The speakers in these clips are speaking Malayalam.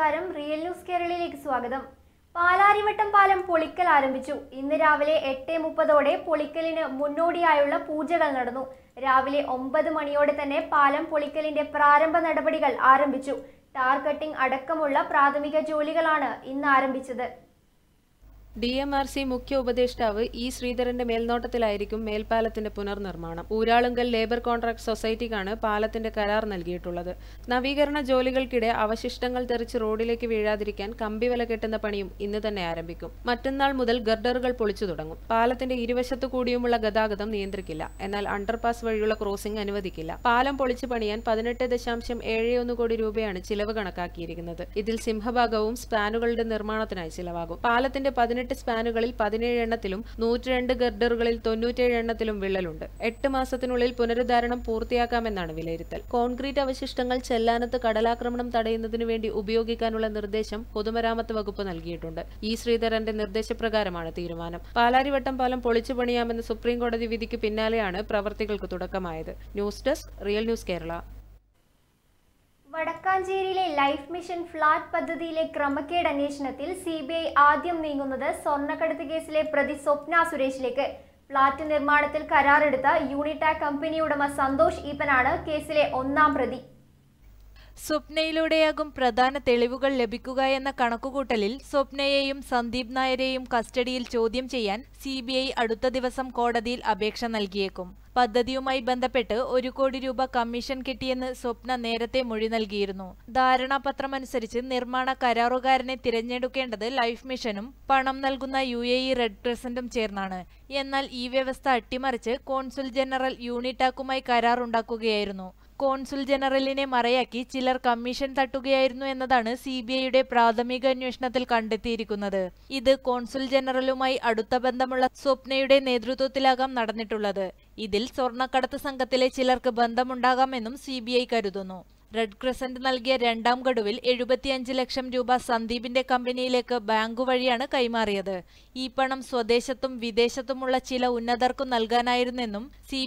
നമസ്കാരം റിയൽ ന്യൂസ് കേരളയിലേക്ക് സ്വാഗതം പാലാരിവട്ടം പാലം പൊളിക്കൽ ആരംഭിച്ചു ഇന്ന് രാവിലെ എട്ട് മുപ്പതോടെ പൊളിക്കലിന് മുന്നോടിയായുള്ള പൂജകൾ നടന്നു രാവിലെ ഒമ്പത് മണിയോടെ തന്നെ പാലം പൊളിക്കലിന്റെ പ്രാരംഭ നടപടികൾ ആരംഭിച്ചു ടാർ കട്ടിംഗ് അടക്കമുള്ള പ്രാഥമിക ജോലികളാണ് ഇന്ന് ആരംഭിച്ചത് ഡി എം ആർ സി മുഖ്യ ഉപദേഷ്ടാവ് ഇ ശ്രീധരന്റെ മേൽനോട്ടത്തിലായിരിക്കും മേൽപ്പാലത്തിന്റെ പുനർനിർമ്മാണം ഊരാളുങ്കൽ ലേബർ കോൺട്രാക്ട് സൊസൈറ്റിക്കാണ് പാലത്തിന്റെ കരാർ നൽകിയിട്ടുള്ളത് നവീകരണ ജോലികൾക്കിടെ അവശിഷ്ടങ്ങൾ തെറിച്ച് റോഡിലേക്ക് വീഴാതിരിക്കാൻ കമ്പിവല കെട്ടുന്ന പണിയും ഇന്ന് തന്നെ ആരംഭിക്കും മറ്റന്നാൾ മുതൽ ഗർഡറുകൾ പൊളിച്ചു തുടങ്ങും പാലത്തിന്റെ ഇരുവശത്തു കൂടിയുമുള്ള ഗതാഗതം നിയന്ത്രിക്കില്ല എന്നാൽ അണ്ടർപാസ് വഴിയുള്ള ക്രോസിംഗ് അനുവദിക്കില്ല പാലം പൊളിച്ചു പണിയാൻ പതിനെട്ട് ദശാംശം ഏഴ് ഒന്ന് കോടി രൂപയാണ് ചിലവ് കണക്കാക്കിയിരിക്കുന്നത് ഇതിൽ സിംഹഭാഗവും സ്പാനുകളുടെ നിർമ്മാണത്തിനായി ചിലവാകും പാലത്തിന്റെ പതിനെട്ട് പതിനെട്ട് സ്പാനുകളിൽ പതിനേഴ് എണ്ണത്തിലും നൂറ്റിരണ്ട് ഗർഡറുകളിൽ തൊണ്ണൂറ്റേഴ് എണ്ണത്തിലും വിള്ളലുണ്ട് എട്ട് മാസത്തിനുള്ളിൽ പുനരുദ്ധാരണം പൂർത്തിയാക്കാമെന്നാണ് വിലയിരുത്തൽ കോൺക്രീറ്റ് അവശിഷ്ടങ്ങൾ ചെല്ലാനത്ത് കടലാക്രമണം തടയുന്നതിനു വേണ്ടി ഉപയോഗിക്കാനുള്ള നിർദ്ദേശം പൊതുമരാമത്ത് വകുപ്പ് നൽകിയിട്ടുണ്ട് ഇ ശ്രീധരന്റെ നിർദ്ദേശപ്രകാരമാണ് തീരുമാനം പാലാരിവട്ടം പാലം പൊളിച്ചു പണിയാമെന്ന സുപ്രീംകോടതി വിധിക്ക് പിന്നാലെയാണ് പ്രവർത്തികൾക്ക് തുടക്കമായത് news desk real news Kerala വടക്കാഞ്ചേരിയിലെ ലൈഫ് മിഷൻ ഫ്ളാറ്റ് പദ്ധതിയിലെ ക്രമക്കേട് അന്വേഷണത്തിൽ സി ബി ഐ ആദ്യം നീങ്ങുന്നത് സ്വർണ്ണക്കടത്ത് കേസിലെ പ്രതി സ്വപ്ന സുരേഷിലേക്ക് ഫ്ളാറ്റ് നിർമ്മാണത്തിൽ കരാറെടുത്ത യൂണിടാക് കമ്പനി ഉടമ സന്തോഷ് ഈപ്പനാണ് കേസിലെ ഒന്നാം പ്രതി സ്വപ്നയിലൂടെയാകും പ്രധാന തെളിവുകൾ ലഭിക്കുക എന്ന കണക്കുകൂട്ടലിൽ സ്വപ്നയെയും സന്ദീപ് നായരെയും കസ്റ്റഡിയിൽ ചോദ്യം ചെയ്യാൻ സി അടുത്ത ദിവസം കോടതിയിൽ അപേക്ഷ നൽകിയേക്കും പദ്ധതിയുമായി ബന്ധപ്പെട്ട് ഒരു കോടി രൂപ കമ്മീഷൻ കിട്ടിയെന്ന് സ്വപ്ന നേരത്തെ മൊഴി നൽകിയിരുന്നു ധാരണാപത്രമനുസരിച്ച് നിർമ്മാണ കരാറുകാരനെ തിരഞ്ഞെടുക്കേണ്ടത് ലൈഫ് മിഷനും പണം നൽകുന്ന യു എ ഇ റെഡ് ക്രസന്റും ചേർന്നാണ് എന്നാൽ ഈ വ്യവസ്ഥ അട്ടിമറിച്ച് കോൺസുൽ ജനറൽ യൂണിറ്റാക്കുമായി കരാറുണ്ടാക്കുകയായിരുന്നു കോൺസുൽ ജനറലിനെ മറയാക്കി ചിലർ കമ്മീഷൻ തട്ടുകയായിരുന്നു എന്നതാണ് സി ബി ഐയുടെ പ്രാഥമിക അന്വേഷണത്തിൽ കണ്ടെത്തിയിരിക്കുന്നത് ഇത് കോൺസുൽ ജനറലുമായി അടുത്ത ബന്ധമുള്ള സ്വപ്നയുടെ നേതൃത്വത്തിലാകാം നടന്നിട്ടുള്ളത് ഇതിൽ സ്വർണ്ണക്കടത്ത് സംഘത്തിലെ ചിലർക്ക് ബന്ധമുണ്ടാകാമെന്നും സി കരുതുന്നു റെഡ് ക്രസന്റ് നൽകിയ രണ്ടാം ഗഡുവിൽ എഴുപത്തിയഞ്ച് ലക്ഷം രൂപ സന്ദീപിന്റെ കമ്പനിയിലേക്ക് ബാങ്ക് വഴിയാണ് കൈമാറിയത് ഈ പണം സ്വദേശത്തും വിദേശത്തുമുള്ള ചില ഉന്നതർക്കും നൽകാനായിരുന്നെന്നും സി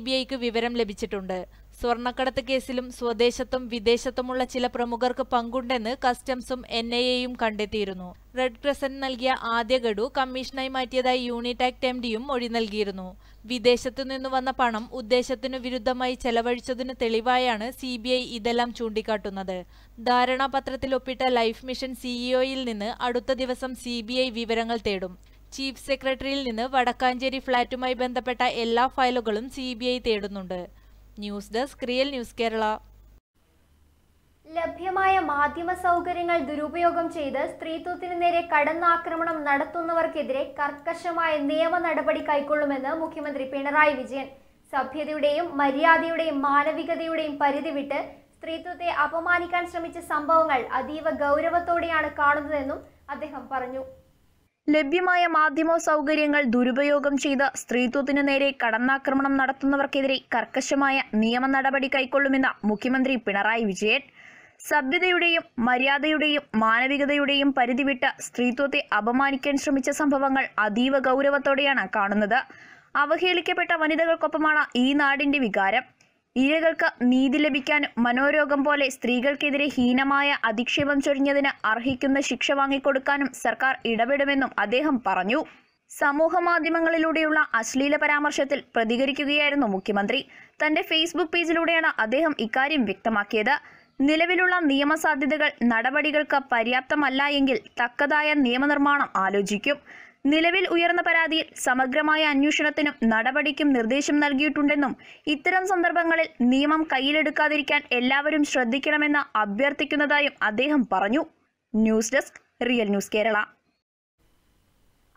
വിവരം ലഭിച്ചിട്ടുണ്ട് സ്വർണ്ണക്കടത്ത് കേസിലും സ്വദേശത്തും വിദേശത്തുമുള്ള ചില പ്രമുഖർക്ക് പങ്കുണ്ടെന്ന് കസ്റ്റംസും എൻ ഐ എയും കണ്ടെത്തിയിരുന്നു റെഡ് ക്രസന്റ് നൽകിയ ആദ്യ ഗഡു കമ്മീഷനായി മാറ്റിയതായി യൂണിടാക്ട് എം ഡിയും മൊഴി നൽകിയിരുന്നു വിദേശത്തു നിന്നു വന്ന പണം ഉദ്ദേശത്തിനു വിരുദ്ധമായി ചെലവഴിച്ചതിന് തെളിവായാണ് സി ബി ഐ ഇതെല്ലാം ചൂണ്ടിക്കാട്ടുന്നത് ധാരണാപത്രത്തിൽ ഒപ്പിട്ട ലൈഫ് മിഷൻ സിഇഒയിൽ നിന്ന് അടുത്ത ദിവസം സി വിവരങ്ങൾ തേടും ചീഫ് സെക്രട്ടറിയിൽ നിന്ന് വടക്കാഞ്ചേരി ഫ്ളാറ്റുമായി ബന്ധപ്പെട്ട എല്ലാ ഫയലുകളും സി തേടുന്നുണ്ട് news desk real news Kerala ലഭ്യമായ മാധ്യമ സൗകര്യങ്ങൾ ദുരുപയോഗം ചെയ്ത് സ്ത്രീത്വത്തിന് നേരെ കടന്നാക്രമണം നടത്തുന്നവർക്കെതിരെ കർക്കശമായ നിയമ നടപടി കൈക്കൊള്ളുമെന്ന് മുഖ്യമന്ത്രി പിണറായി വിജയൻ സഭ്യതയുടെയും മര്യാദയുടെയും മാനവികതയുടെയും പരിധി വിട്ട് സ്ത്രീത്വത്തെ അപമാനിക്കാൻ ശ്രമിച്ച സംഭവങ്ങൾ അതീവ ഗൗരവത്തോടെയാണ് കാണുന്നതെന്നും അദ്ദേഹം പറഞ്ഞു ലഭ്യമായ മാധ്യമ സൗകര്യങ്ങൾ ദുരുപയോഗം ചെയ്ത് സ്ത്രീത്വത്തിന് നേരെ കടന്നാക്രമണം നടത്തുന്നവർക്കെതിരെ കർക്കശമായ നിയമ നടപടി കൈക്കൊള്ളുമെന്ന് മുഖ്യമന്ത്രി പിണറായി വിജയൻ സഭ്യതയുടെയും മര്യാദയുടെയും മാനവികതയുടെയും പരിധി സ്ത്രീത്വത്തെ അപമാനിക്കാൻ ശ്രമിച്ച സംഭവങ്ങൾ അതീവ ഗൗരവത്തോടെയാണ് കാണുന്നത് അവഹേളിക്കപ്പെട്ട വനിതകൾക്കൊപ്പമാണ് ഈ നാടിന്റെ വികാരം ഇരകൾക്ക് നീതി ലഭിക്കാൻ മനോരോഗം പോലെ സ്ത്രീകൾക്കെതിരെ ഹീനമായ അധിക്ഷേപം ചൊരിഞ്ഞതിന് അർഹിക്കുന്ന ശിക്ഷ വാങ്ങിക്കൊടുക്കാനും സർക്കാർ ഇടപെടുമെന്നും അദ്ദേഹം പറഞ്ഞു മാധ്യമങ്ങളിലൂടെയുള്ള അശ്ലീല പരാമർശത്തിൽ പ്രതികരിക്കുകയായിരുന്നു മുഖ്യമന്ത്രി തന്റെ ഫേസ്ബുക്ക് പേജിലൂടെയാണ് അദ്ദേഹം ഇക്കാര്യം വ്യക്തമാക്കിയത് നിലവിലുള്ള നിയമസാധ്യതകൾ നടപടികൾക്ക് പര്യാപ്തമല്ല എങ്കിൽ തക്കതായ നിയമനിർമ്മാണം ആലോചിക്കും നിലവിൽ ഉയർന്ന പരാതിയിൽ സമഗ്രമായ അന്വേഷണത്തിനും നടപടിക്കും നിർദ്ദേശം നൽകിയിട്ടുണ്ടെന്നും ഇത്തരം സന്ദർഭങ്ങളിൽ നിയമം കയ്യിലെടുക്കാതിരിക്കാൻ എല്ലാവരും ശ്രദ്ധിക്കണമെന്ന് അഭ്യർത്ഥിക്കുന്നതായും അദ്ദേഹം പറഞ്ഞു news desk real news Kerala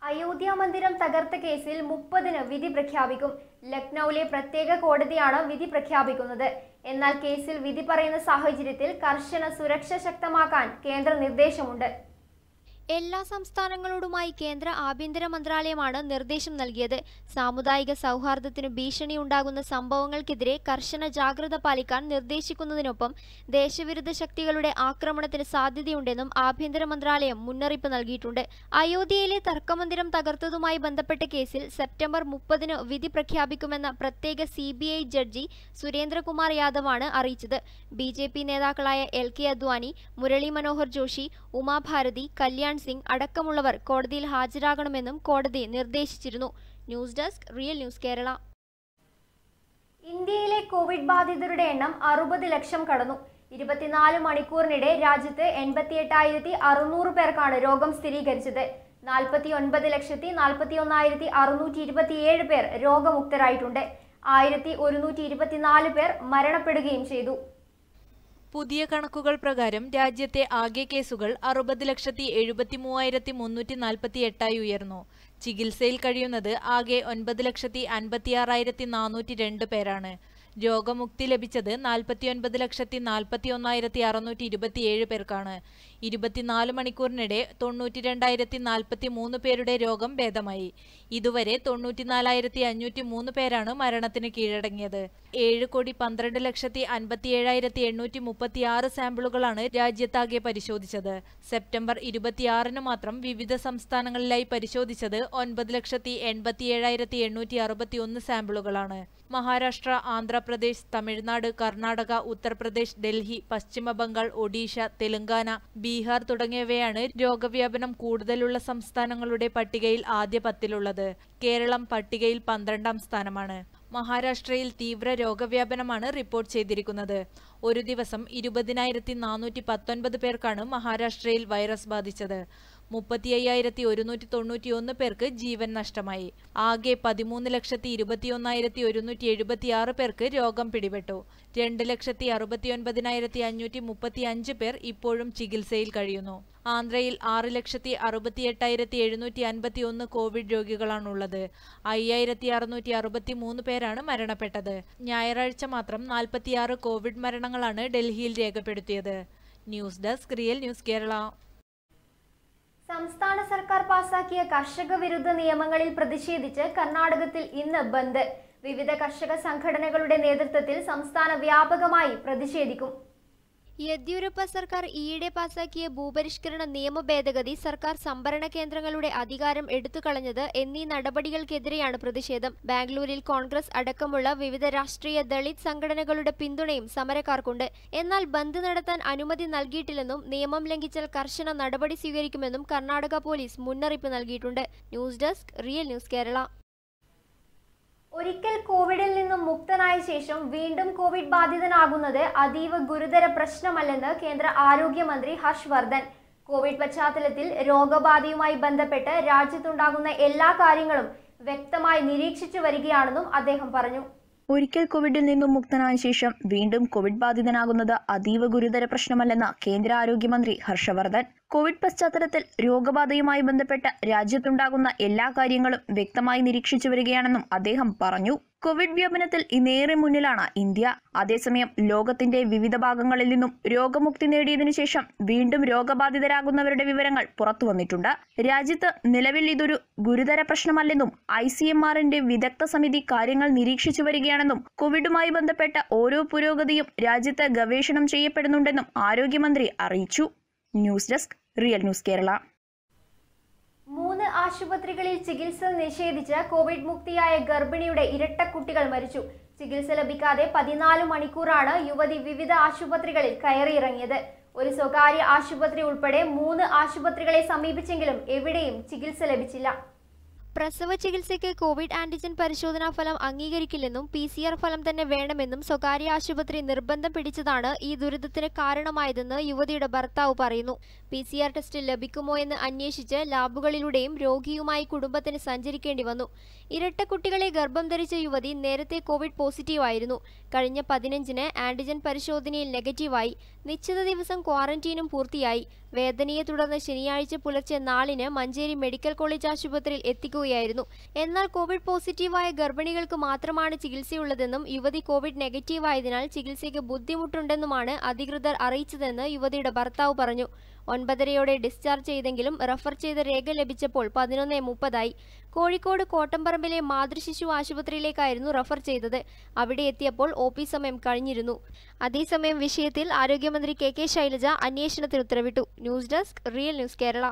Ayodhya മന്ദിരം തകർത്ത കേസിൽ മുപ്പതിന് വിധി പ്രഖ്യാപിക്കും ലക്നൌവിലെ പ്രത്യേക കോടതിയാണ് വിധി പ്രഖ്യാപിക്കുന്നത് എന്നാൽ കേസിൽ വിധി പറയുന്ന സാഹചര്യത്തിൽ കർശന സുരക്ഷ ശക്തമാക്കാൻ കേന്ദ്ര നിർദ്ദേശമുണ്ട് എല്ലാ സംസ്ഥാനങ്ങളോടുമായി കേന്ദ്ര ആഭ്യന്തര മന്ത്രാലയമാണ് നിർദ്ദേശം നൽകിയത് സാമുദായിക സൗഹാർദ്ദത്തിന് ഭീഷണിയുണ്ടാകുന്ന സംഭവങ്ങൾക്കെതിരെ കർശന ജാഗ്രത പാലിക്കാൻ നിർദ്ദേശിക്കുന്നതിനൊപ്പം ദേശവിരുദ്ധ ശക്തികളുടെ ആക്രമണത്തിന് സാധ്യതയുണ്ടെന്നും ആഭ്യന്തര മന്ത്രാലയം മുന്നറിയിപ്പ് നൽകിയിട്ടുണ്ട് അയോധ്യയിലെ തർക്കമന്ദിരം തകർത്തതുമായി ബന്ധപ്പെട്ട കേസിൽ സെപ്റ്റംബർ മുപ്പതിന് വിധി പ്രഖ്യാപിക്കുമെന്ന പ്രത്യേക സി ജഡ്ജി സുരേന്ദ്രകുമാർ യാദവാണ് അറിയിച്ചത് ബി നേതാക്കളായ എൽ കെ അദ്വാനി മുരളി മനോഹർ ജോഷി ഉമാഭാരതി കല്യാൺ ഹർഭജൻ സിംഗ് അടക്കമുള്ളവർ കോടതിയിൽ ഹാജരാകണമെന്നും കോടതി നിർദ്ദേശിച്ചിരുന്നു news desk real news Kerala ഇന്ത്യയിലെ കോവിഡ് ബാധിതരുടെ എണ്ണം അറുപത് ലക്ഷം കടന്നു ഇരുപത്തിനാല് മണിക്കൂറിനിടെ രാജ്യത്ത് എൺപത്തിയെട്ടായിരത്തി അറുന്നൂറ് പേർക്കാണ് രോഗം സ്ഥിരീകരിച്ചത് നാൽപ്പത്തി ഒൻപത് ലക്ഷത്തി നാൽപ്പത്തി ഒന്നായിരത്തി അറുന്നൂറ്റി ഇരുപത്തിയേഴ് പേർ രോഗമുക്തരായിട്ടുണ്ട് ആയിരത്തി ഒരുന്നൂറ്റി ഇരുപത്തിനാല് പേർ മരണപ്പെടുകയും ചെയ്തു പുതിയ കണക്കുകൾ പ്രകാരം രാജ്യത്തെ ആകെ കേസുകൾ അറുപത് ലക്ഷത്തി എഴുപത്തി മൂവായിരത്തി മുന്നൂറ്റി നാൽപ്പത്തി എട്ടായി ഉയർന്നു ചികിത്സയിൽ കഴിയുന്നത് ആകെ ഒൻപത് ലക്ഷത്തി അൻപത്തി ആറായിരത്തി നാനൂറ്റി രണ്ട് പേരാണ് രോഗമുക്തി ലഭിച്ചത് നാൽപ്പത്തിയൊൻപത് ലക്ഷത്തി നാൽപ്പത്തി ഒന്നായിരത്തി അറുന്നൂറ്റി ഇരുപത്തിയേഴ് പേർക്കാണ് ഇരുപത്തിനാല് മണിക്കൂറിനിടെ തൊണ്ണൂറ്റി രണ്ടായിരത്തി നാൽപ്പത്തി മൂന്ന് പേരുടെ രോഗം ഭേദമായി ഇതുവരെ തൊണ്ണൂറ്റിനാലായിരത്തി അഞ്ഞൂറ്റി മൂന്ന് പേരാണ് മരണത്തിന് കീഴടങ്ങിയത് ഏഴ് കോടി പന്ത്രണ്ട് ലക്ഷത്തി അൻപത്തിയേഴായിരത്തി എണ്ണൂറ്റി മുപ്പത്തിയാറ് സാമ്പിളുകളാണ് രാജ്യത്താകെ പരിശോധിച്ചത് സെപ്റ്റംബർ ഇരുപത്തിയാറിന് മാത്രം വിവിധ സംസ്ഥാനങ്ങളിലായി പരിശോധിച്ചത് ഒൻപത് ലക്ഷത്തി എൺപത്തിയേഴായിരത്തി എണ്ണൂറ്റി അറുപത്തിയൊന്ന് സാമ്പിളുകളാണ് മഹാരാഷ്ട്ര ആന്ധ്രാപ്രദേശ് തമിഴ്നാട് കർണാടക ഉത്തർപ്രദേശ് ഡൽഹി പശ്ചിമ ബംഗാൾ ഒഡീഷ തെലങ്കാന ബീഹാർ തുടങ്ങിയവയാണ് രോഗവ്യാപനം കൂടുതലുള്ള സംസ്ഥാനങ്ങളുടെ പട്ടികയിൽ ആദ്യ പത്തിലുള്ളത് കേരളം പട്ടികയിൽ പന്ത്രണ്ടാം സ്ഥാനമാണ് മഹാരാഷ്ട്രയിൽ തീവ്ര രോഗവ്യാപനമാണ് റിപ്പോർട്ട് ചെയ്തിരിക്കുന്നത് ഒരു ദിവസം ഇരുപതിനായിരത്തി നാനൂറ്റി പത്തൊൻപത് പേർക്കാണ് മഹാരാഷ്ട്രയിൽ വൈറസ് ബാധിച്ചത് മുപ്പത്തി അയ്യായിരത്തി ഒരുന്നൂറ്റി തൊണ്ണൂറ്റി ഒന്ന് പേർക്ക് ജീവൻ നഷ്ടമായി ആകെ പതിമൂന്ന് ലക്ഷത്തി ഇരുപത്തിയൊന്നായിരത്തി ഒരുന്നൂറ്റി എഴുപത്തിയാറ് പേർക്ക് രോഗം പിടിപെട്ടു രണ്ട് ലക്ഷത്തി അറുപത്തിയൊൻപതിനായിരത്തി അഞ്ഞൂറ്റി മുപ്പത്തി അഞ്ച് പേർ ഇപ്പോഴും ചികിത്സയിൽ കഴിയുന്നു ആന്ധ്രയിൽ ആറ് ലക്ഷത്തി അറുപത്തി എട്ടായിരത്തി എഴുന്നൂറ്റി അൻപത്തി ഒന്ന് കോവിഡ് രോഗികളാണുള്ളത് അയ്യായിരത്തി അറുന്നൂറ്റി അറുപത്തി മൂന്ന് പേരാണ് മരണപ്പെട്ടത് ഞായറാഴ്ച മാത്രം നാൽപ്പത്തിയാറ് കോവിഡ് മരണങ്ങളാണ് ഡൽഹിയിൽ രേഖപ്പെടുത്തിയത് news desk real news Kerala സംസ്ഥാന സർക്കാർ പാസാക്കിയ കർഷക വിരുദ്ധ നിയമങ്ങളിൽ പ്രതിഷേധിച്ച് കർണാടകത്തിൽ ഇന്ന് ബന്ദ് വിവിധ കർഷക സംഘടനകളുടെ നേതൃത്വത്തിൽ സംസ്ഥാന വ്യാപകമായി പ്രതിഷേധിക്കും യെദ്യൂരപ്പ സർക്കാർ ഈയിടെ പാസാക്കിയ ഭൂപരിഷ്കരണ നിയമ ഭേദഗതി സർക്കാർ സംഭരണ കേന്ദ്രങ്ങളുടെ അധികാരം എടുത്തുകളഞ്ഞത് എന്നീ നടപടികൾക്കെതിരെയാണ് പ്രതിഷേധം ബാംഗ്ലൂരിൽ കോൺഗ്രസ് അടക്കമുള്ള വിവിധ രാഷ്ട്രീയ ദളിത് സംഘടനകളുടെ പിന്തുണയും സമരക്കാർക്കുണ്ട് എന്നാൽ ബന്ദ് നടത്താൻ അനുമതി നൽകിയിട്ടില്ലെന്നും നിയമം ലംഘിച്ചാൽ കർശന നടപടി സ്വീകരിക്കുമെന്നും കർണാടക പോലീസ് മുന്നറിയിപ്പ് നൽകിയിട്ടുണ്ട് news desk real news Kerala ഒരിക്കൽ കോവിഡിൽ നിന്നും മുക്തനായ ശേഷം വീണ്ടും കോവിഡ് ബാധിതനാകുന്നത് അതീവ ഗുരുതര പ്രശ്നമല്ലെന്ന് കേന്ദ്ര ആരോഗ്യമന്ത്രി ഹർഷ് വർദ്ധൻ കോവിഡ് പശ്ചാത്തലത്തിൽ രോഗബാധയുമായി ബന്ധപ്പെട്ട് രാജ്യത്തുണ്ടാകുന്ന എല്ലാ കാര്യങ്ങളും വ്യക്തമായി നിരീക്ഷിച്ചു വരികയാണെന്നും അദ്ദേഹം പറഞ്ഞു ഒരിക്കൽ കോവിഡിൽ നിന്നും മുക്തനായ ശേഷം വീണ്ടും കോവിഡ് ബാധിതനാകുന്നത് അതീവ ഗുരുതര പ്രശ്നമല്ലെന്ന് കേന്ദ്ര ആരോഗ്യമന്ത്രി ഹർഷവർദ്ധൻ കോവിഡ് പശ്ചാത്തലത്തിൽ രോഗബാധയുമായി ബന്ധപ്പെട്ട രാജ്യത്തുണ്ടാകുന്ന എല്ലാ കാര്യങ്ങളും വ്യക്തമായി നിരീക്ഷിച്ചു വരികയാണെന്നും അദ്ദേഹം പറഞ്ഞു കോവിഡ് വ്യാപനത്തിൽ ഇന്നേറെ മുന്നിലാണ് ഇന്ത്യ അതേസമയം ലോകത്തിന്റെ വിവിധ ഭാഗങ്ങളിൽ നിന്നും രോഗമുക്തി നേടിയതിനു ശേഷം വീണ്ടും രോഗബാധിതരാകുന്നവരുടെ വിവരങ്ങൾ പുറത്തു വന്നിട്ടുണ്ട് രാജ്യത്ത് നിലവിൽ ഇതൊരു ഗുരുതര പ്രശ്നമല്ലെന്നും ഐ സി എം ആറിന്റെ വിദഗ്ധ സമിതി കാര്യങ്ങൾ നിരീക്ഷിച്ചു വരികയാണെന്നും കോവിഡുമായി ബന്ധപ്പെട്ട ഓരോ പുരോഗതിയും രാജ്യത്ത് ഗവേഷണം ചെയ്യപ്പെടുന്നുണ്ടെന്നും ആരോഗ്യമന്ത്രി അറിയിച്ചു news desk real news Kerala മൂന്ന് ആശുപത്രികളിൽ ചികിത്സ നിഷേധിച്ച് കോവിഡ് മുക്തിയായ ഗർഭിണിയുടെ ഇരട്ട കുട്ടികൾ മരിച്ചു ചികിത്സ ലഭിക്കാതെ പതിനാല് മണിക്കൂറാണ് യുവതി വിവിധ ആശുപത്രികളിൽ കയറിയിറങ്ങിയത് ഒരു സ്വകാര്യ ആശുപത്രി ഉൾപ്പെടെ മൂന്ന് ആശുപത്രികളെ സമീപിച്ചെങ്കിലും എവിടെയും ചികിത്സ ലഭിച്ചില്ല പ്രസവ ചികിത്സയ്ക്ക് കോവിഡ് ആന്റിജൻ പരിശോധനാ ഫലം അംഗീകരിക്കില്ലെന്നും പി സി ആർ ഫലം തന്നെ വേണമെന്നും സ്വകാര്യ ആശുപത്രി നിർബന്ധം പിടിച്ചതാണ് ഈ ദുരിതത്തിന് കാരണമായതെന്ന് യുവതിയുടെ ഭർത്താവ് പറയുന്നു പി സി ആർ ടെസ്റ്റ് ലഭിക്കുമോ എന്ന് അന്വേഷിച്ച് ലാബുകളിലൂടെയും രോഗിയുമായി കുടുംബത്തിന് സഞ്ചരിക്കേണ്ടി വന്നു ഇരട്ട കുട്ടികളെ ഗർഭം ധരിച്ച യുവതി നേരത്തെ കോവിഡ് പോസിറ്റീവായിരുന്നു കഴിഞ്ഞ പതിനഞ്ചിന് ആന്റിജൻ പരിശോധനയിൽ നെഗറ്റീവായി നിശ്ചിത ദിവസം ക്വാറന്റീനും പൂർത്തിയായി വേദനയെ തുടർന്ന് ശനിയാഴ്ച പുലർച്ചെ നാലിന് മഞ്ചേരി മെഡിക്കൽ കോളേജ് ആശുപത്രിയിൽ എത്തിക്കുകയും തുടരുകയായിരുന്നു എന്നാൽ കോവിഡ് പോസിറ്റീവായ ഗർഭിണികൾക്ക് മാത്രമാണ് ചികിത്സയുള്ളതെന്നും യുവതി കോവിഡ് നെഗറ്റീവായതിനാൽ ചികിത്സയ്ക്ക് ബുദ്ധിമുട്ടുണ്ടെന്നുമാണ് അധികൃതർ അറിയിച്ചതെന്ന് യുവതിയുടെ ഭർത്താവ് പറഞ്ഞു ഒൻപതരയോടെ ഡിസ്ചാർജ് ചെയ്തെങ്കിലും റഫർ ചെയ്ത രേഖ ലഭിച്ചപ്പോൾ പതിനൊന്ന് മുപ്പതായി കോഴിക്കോട് കോട്ടംപറമ്പിലെ മാതൃശിശു ആശുപത്രിയിലേക്കായിരുന്നു റഫർ ചെയ്തത് അവിടെ എത്തിയപ്പോൾ ഒ പി സമയം കഴിഞ്ഞിരുന്നു അതേസമയം വിഷയത്തിൽ ആരോഗ്യമന്ത്രി കെ കെ ശൈലജ അന്വേഷണത്തിന് ഉത്തരവിട്ടു news desk real news Kerala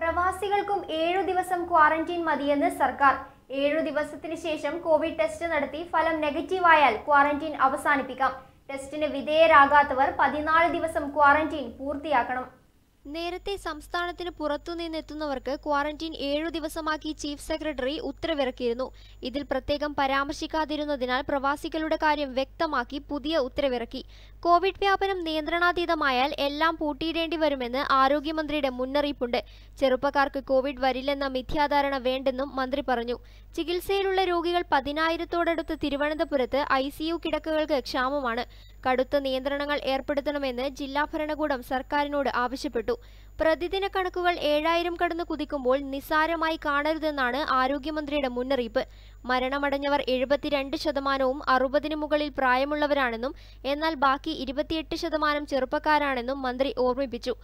പ്രവാസികൾക്കും ഏഴു ദിവസം ക്വാറന്റീൻ മതിയെന്ന് സർക്കാർ ഏഴു ദിവസത്തിന് ശേഷം കോവിഡ് ടെസ്റ്റ് നടത്തി ഫലം നെഗറ്റീവായാൽ ക്വാറന്റീൻ അവസാനിപ്പിക്കാം ടെസ്റ്റിന് വിധേയരാകാത്തവർ പതിനാല് ദിവസം ക്വാറന്റീൻ പൂർത്തിയാക്കണം നേരത്തെ സംസ്ഥാനത്തിന് പുറത്തുനിന്നെത്തുന്നവർക്ക് ക്വാറന്റീൻ ഏഴു ദിവസമാക്കി ചീഫ് സെക്രട്ടറി ഉത്തരവിറക്കിയിരുന്നു ഇതിൽ പ്രത്യേകം പരാമർശിക്കാതിരുന്നതിനാൽ പ്രവാസികളുടെ കാര്യം വ്യക്തമാക്കി പുതിയ ഉത്തരവിറക്കി കോവിഡ് വ്യാപനം നിയന്ത്രണാതീതമായാൽ എല്ലാം പൂട്ടിയിടേണ്ടി വരുമെന്ന് ആരോഗ്യമന്ത്രിയുടെ മുന്നറിയിപ്പുണ്ട് ചെറുപ്പക്കാർക്ക് കോവിഡ് വരില്ലെന്ന മിഥ്യാധാരണ വേണ്ടെന്നും മന്ത്രി പറഞ്ഞു ചികിത്സയിലുള്ള രോഗികൾ പതിനായിരത്തോടടുത്ത് തിരുവനന്തപുരത്ത് ഐ കിടക്കകൾക്ക് ക്ഷാമമാണ് കടുത്ത നിയന്ത്രണങ്ങൾ ഏർപ്പെടുത്തണമെന്ന് ജില്ലാ ഭരണകൂടം സർക്കാരിനോട് ആവശ്യപ്പെട്ടു പ്രതിദിന കണക്കുകൾ ഏഴായിരം കടന്നു കുതിക്കുമ്പോൾ നിസാരമായി കാണരുതെന്നാണ് ആരോഗ്യമന്ത്രിയുടെ മുന്നറിയിപ്പ് മരണമടഞ്ഞവർ എഴുപത്തിരണ്ട് ശതമാനവും അറുപതിനു മുകളിൽ പ്രായമുള്ളവരാണെന്നും എന്നാൽ ബാക്കി ഇരുപത്തിയെട്ട് ശതമാനം ചെറുപ്പക്കാരാണെന്നും മന്ത്രി ഓർമ്മിപ്പിച്ചു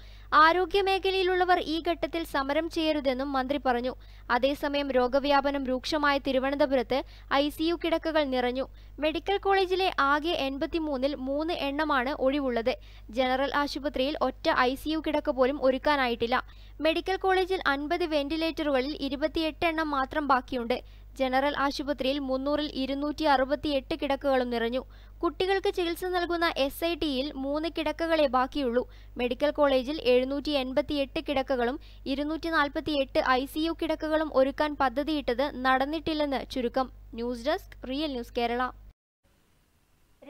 ആരോഗ്യ മേഖലയിലുള്ളവർ ഈ ഘട്ടത്തിൽ സമരം ചെയ്യരുതെന്നും മന്ത്രി പറഞ്ഞു അതേസമയം രോഗവ്യാപനം രൂക്ഷമായ തിരുവനന്തപുരത്ത് ഐ കിടക്കകൾ നിറഞ്ഞു മെഡിക്കൽ കോളേജിലെ ആകെ എൺപത്തിമൂന്നിൽ മൂന്ന് എണ്ണമാണ് ഒഴിവുള്ളത് ജനറൽ ആശുപത്രിയിൽ ഒറ്റ ഐ കിടക്ക പോലും ഒരു തീർക്കാനായിട്ടില്ല മെഡിക്കൽ കോളേജിൽ അൻപത് വെന്റിലേറ്ററുകളിൽ ഇരുപത്തിയെട്ട് എണ്ണം മാത്രം ബാക്കിയുണ്ട് ജനറൽ ആശുപത്രിയിൽ മുന്നൂറിൽ ഇരുന്നൂറ്റി അറുപത്തിയെട്ട് കിടക്കകളും നിറഞ്ഞു കുട്ടികൾക്ക് ചികിത്സ നൽകുന്ന എസ് ഐ ടിയിൽ മൂന്ന് കിടക്കകളെ ബാക്കിയുള്ളൂ മെഡിക്കൽ കോളേജിൽ എഴുന്നൂറ്റി എൺപത്തിയെട്ട് കിടക്കകളും ഇരുന്നൂറ്റി നാൽപ്പത്തിയെട്ട് ഐ സി യു കിടക്കകളും ഒരുക്കാൻ പദ്ധതിയിട്ടത് നടന്നിട്ടില്ലെന്ന് ചുരുക്കം news desk real news Kerala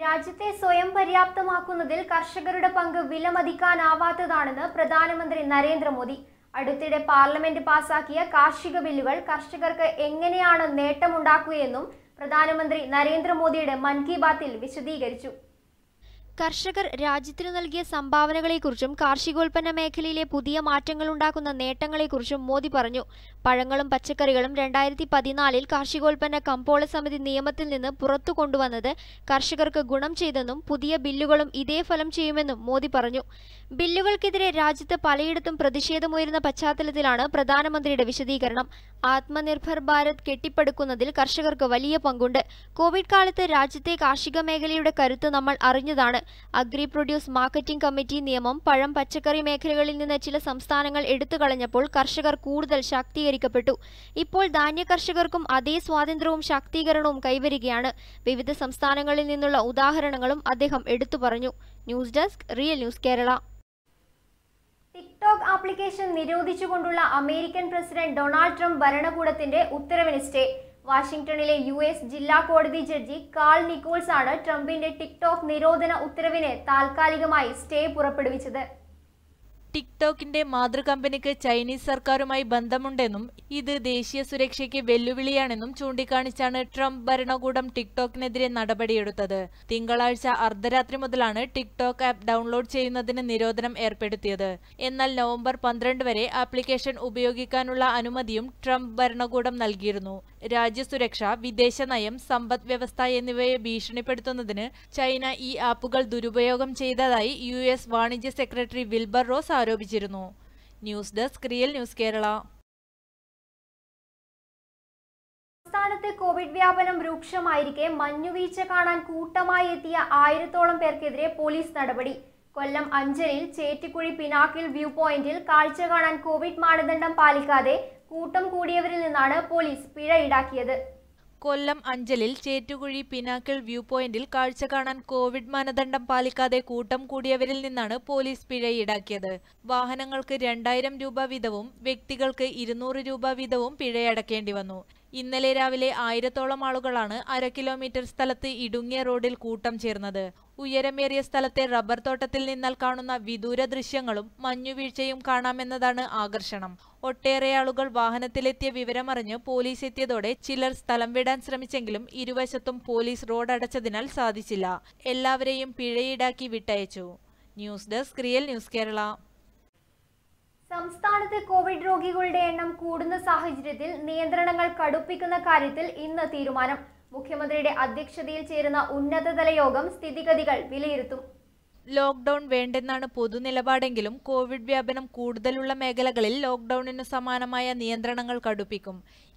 രാജ്യത്തെ സ്വയം പര്യാപ്തമാക്കുന്നതിൽ കർഷകരുടെ പങ്ക് വിലമതിക്കാനാവാത്തതാണെന്ന് പ്രധാനമന്ത്രി നരേന്ദ്രമോദി അടുത്തിടെ പാർലമെന്റ് പാസാക്കിയ കാർഷിക ബില്ലുകൾ കർഷകർക്ക് എങ്ങനെയാണ് നേട്ടമുണ്ടാക്കുകയെന്നും പ്രധാനമന്ത്രി നരേന്ദ്രമോദിയുടെ മൻ കി ബാത്തിൽ വിശദീകരിച്ചു കർഷകർ രാജ്യത്തിന് നൽകിയ സംഭാവനകളെക്കുറിച്ചും കാർഷികോൽപ്പന്ന മേഖലയിലെ പുതിയ ഉണ്ടാക്കുന്ന നേട്ടങ്ങളെക്കുറിച്ചും മോദി പറഞ്ഞു പഴങ്ങളും പച്ചക്കറികളും രണ്ടായിരത്തി പതിനാലിൽ കാർഷികോൽപ്പന്ന കമ്പോള സമിതി നിയമത്തിൽ നിന്ന് പുറത്തു കൊണ്ടുവന്നത് കർഷകർക്ക് ഗുണം ചെയ്തെന്നും പുതിയ ബില്ലുകളും ഇതേ ഫലം ചെയ്യുമെന്നും മോദി പറഞ്ഞു ബില്ലുകൾക്കെതിരെ രാജ്യത്ത് പലയിടത്തും പ്രതിഷേധമുയരുന്ന പശ്ചാത്തലത്തിലാണ് പ്രധാനമന്ത്രിയുടെ വിശദീകരണം ആത്മനിർഭർ ഭാരത് കെട്ടിപ്പടുക്കുന്നതിൽ കർഷകർക്ക് വലിയ പങ്കുണ്ട് കോവിഡ് കാലത്ത് രാജ്യത്തെ കാർഷിക മേഖലയുടെ കരുത്ത് നമ്മൾ അറിഞ്ഞതാണ് അഗ്രി പ്രൊഡ്യൂസ് മാർക്കറ്റിംഗ് കമ്മിറ്റി നിയമം പഴം പച്ചക്കറി മേഖലകളിൽ നിന്ന് ചില സംസ്ഥാനങ്ങൾ എടുത്തു കളഞ്ഞപ്പോൾ കർഷകർ കൂടുതൽ ശാക്തീകരിക്കപ്പെട്ടു ഇപ്പോൾ ധാന്യ കർഷകർക്കും അതേ സ്വാതന്ത്ര്യവും ശാക്തീകരണവും കൈവരികയാണ് വിവിധ സംസ്ഥാനങ്ങളിൽ നിന്നുള്ള ഉദാഹരണങ്ങളും അദ്ദേഹം എടുത്തു പറഞ്ഞു news desk real news Kerala TikTok application നിരോധിച്ചുകൊണ്ടുള്ള അമേരിക്കൻ പ്രസിഡന്റ് ഡൊണാൾഡ് ട്രംപ് ഭരണകൂടത്തിന്റെ ഉത്തരവിന് സ്റ്റേ വാഷിംഗ്ടണിലെ യു എസ് ജില്ലാ കോടതി ജഡ്ജി കാൾ നിക്കോൾസ് ആണ് ട്രംപിന്റെ ടിക്ടോക്ക് നിരോധന ഉത്തരവിനെ താൽക്കാലികമായി സ്റ്റേ പുറപ്പെടുവിച്ചത് ടിക്ടോക്കിന്റെ മാതൃകമ്പനിക്ക് ചൈനീസ് സർക്കാരുമായി ബന്ധമുണ്ടെന്നും ഇത് ദേശീയ സുരക്ഷയ്ക്ക് വെല്ലുവിളിയാണെന്നും ചൂണ്ടിക്കാണിച്ചാണ് ട്രംപ് ഭരണകൂടം ടിക്ടോക്കിനെതിരെ നടപടിയെടുത്തത് തിങ്കളാഴ്ച അർദ്ധരാത്രി മുതലാണ് ടിക്ടോക്ക് ആപ്പ് ഡൗൺലോഡ് ചെയ്യുന്നതിന് നിരോധനം ഏർപ്പെടുത്തിയത് എന്നാൽ നവംബർ പന്ത്രണ്ട് വരെ ആപ്ലിക്കേഷൻ ഉപയോഗിക്കാനുള്ള അനുമതിയും ട്രംപ് ഭരണകൂടം നൽകിയിരുന്നു രാജ്യസുരക്ഷ വിദേശനയം സമ്പദ് വ്യവസ്ഥ എന്നിവയെ ഭീഷണിപ്പെടുത്തുന്നതിന് ചൈന ഈ ആപ്പുകൾ ദുരുപയോഗം ചെയ്തതായി യു എസ് വാണിജ്യ സെക്രട്ടറി വിൽബർ റോസ് ആരോപിച്ചിരുന്നു news desk real news Kerala സംസ്ഥാനത്ത് കോവിഡ് വ്യാപനം രൂക്ഷമായിരിക്കെ മഞ്ഞുവീഴ്ച കാണാൻ കൂട്ടമായി എത്തിയ ആയിരത്തോളം പേർക്കെതിരെ പോലീസ് നടപടി കൊല്ലം അഞ്ചലിൽ ചേറ്റിക്കുഴി പിനാക്കിൽ വ്യൂ പോയിന്റിൽ കാഴ്ച കാണാൻ കോവിഡ് മാനദണ്ഡം പാലിക്കാതെ കൂട്ടം കൂടിയവരിൽ നിന്നാണ് പോലീസ് പിഴ ഈടാക്കിയത് കൊല്ലം അഞ്ചലിൽ ചേറ്റുകുഴി പിനാക്കിൾ വ്യൂ പോയിന്റിൽ കാഴ്ച കാണാൻ കോവിഡ് മാനദണ്ഡം പാലിക്കാതെ കൂട്ടം കൂടിയവരിൽ നിന്നാണ് പോലീസ് പിഴ ഈടാക്കിയത് വാഹനങ്ങൾക്ക് രണ്ടായിരം രൂപ വീതവും വ്യക്തികൾക്ക് ഇരുന്നൂറ് രൂപ വീതവും പിഴയടക്കേണ്ടി വന്നു ഇന്നലെ രാവിലെ ആയിരത്തോളം ആളുകളാണ് അര കിലോമീറ്റർ സ്ഥലത്ത് ഇടുങ്ങിയ റോഡിൽ കൂട്ടം ചേർന്നത് ഉയരമേറിയ സ്ഥലത്തെ റബ്ബർ തോട്ടത്തിൽ നിന്നാൽ കാണുന്ന വിദൂര ദൃശ്യങ്ങളും മഞ്ഞുവീഴ്ചയും കാണാമെന്നതാണ് ആകർഷണം ഒട്ടേറെ ആളുകൾ വാഹനത്തിലെത്തിയ വിവരമറിഞ്ഞ് പോലീസ് എത്തിയതോടെ ചിലർ സ്ഥലം വിടാൻ ശ്രമിച്ചെങ്കിലും ഇരുവശത്തും പോലീസ് റോഡ് അടച്ചതിനാൽ സാധിച്ചില്ല എല്ലാവരെയും പിഴയീടാക്കി വിട്ടയച്ചു news desk real news Kerala സംസ്ഥാനത്തെ കോവിഡ് രോഗികളുടെ എണ്ണം കൂടുന്ന സാഹചര്യത്തിൽ നിയന്ത്രണങ്ങൾ കടുപ്പിക്കുന്ന കാര്യത്തിൽ ഇന്ന് തീരുമാനം മുഖ്യമന്ത്രിയുടെ അധ്യക്ഷതയിൽ ചേരുന്ന ഉന്നതതല യോഗം സ്ഥിതിഗതികൾ വിലയിരുത്തും ലോക്ഡൌൺ വേണ്ടെന്നാണ് പൊതുനിലപാടെങ്കിലും കോവിഡ് വ്യാപനം കൂടുതലുള്ള മേഖലകളിൽ ലോക്ഡൌണിനു സമാനമായ നിയന്ത്രണങ്ങൾ കടുപ്പിക്കും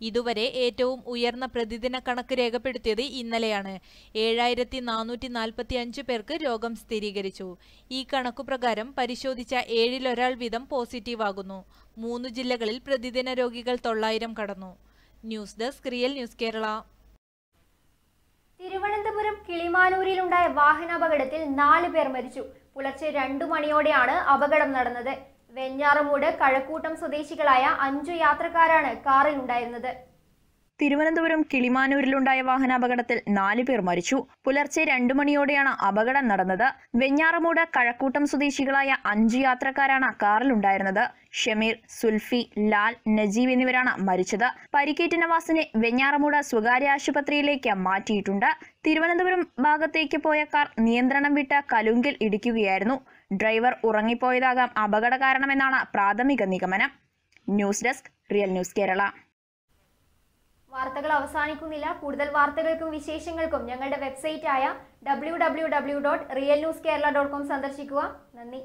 ഇതുവരെ ഏറ്റവും ഉയർന്ന പ്രതിദിന കണക്ക് രേഖപ്പെടുത്തിയത് ഇന്നലെയാണ് ഏഴായിരത്തി നാനൂറ്റി നാൽപ്പത്തി അഞ്ച് പേർക്ക് രോഗം സ്ഥിരീകരിച്ചു ഈ കണക്കുപ്രകാരം പരിശോധിച്ച ഏഴിലൊരാൾ വീതം പോസിറ്റീവ് ആകുന്നു മൂന്ന് ജില്ലകളിൽ പ്രതിദിന രോഗികൾ തൊള്ളായിരം കടന്നു news desk real news Kerala Thiruvananthapuram കിളിമാനൂരിലുണ്ടായ വാഹനാപകടത്തിൽ നാല് പേർ മരിച്ചു പുലർച്ചെ രണ്ടു മണിയോടെയാണ് അപകടം നടന്നത് വെഞ്ഞാറമൂട് കഴക്കൂട്ടം സ്വദേശികളായ അഞ്ചു യാത്രക്കാരാണ് ഉണ്ടായിരുന്നത് തിരുവനന്തപുരം കിളിമാനൂരിലുണ്ടായ വാഹനാപകടത്തിൽ നാലു പേർ മരിച്ചു പുലർച്ചെ രണ്ടു മണിയോടെയാണ് അപകടം നടന്നത് വെഞ്ഞാറമൂട് കഴക്കൂട്ടം സ്വദേശികളായ അഞ്ചു യാത്രക്കാരാണ് കാറിലുണ്ടായിരുന്നത് ഷമീർ സുൽഫി ലാൽ നജീബ് എന്നിവരാണ് മരിച്ചത് പരിക്കേറ്റ നവാസിനെ വെഞ്ഞാറമൂട് സ്വകാര്യ ആശുപത്രിയിലേക്ക് മാറ്റിയിട്ടുണ്ട് തിരുവനന്തപുരം ഭാഗത്തേക്ക് പോയ കാർ നിയന്ത്രണം വിട്ട കലുങ്കിൽ ഇടിക്കുകയായിരുന്നു ഡ്രൈവർ ഉറങ്ങിപ്പോയതാകാം അപകട കാരണമെന്നാണ് പ്രാഥമിക നിഗമനം news desk real news Kerala വാർത്തകൾ അവസാനിക്കുന്നില്ല കൂടുതൽ വാർത്തകൾക്കും വിശേഷങ്ങൾക്കും ഞങ്ങളുടെ വെബ്സൈറ്റായ W W W dot real news Kerala dot com സന്ദർശിക്കുക നന്ദി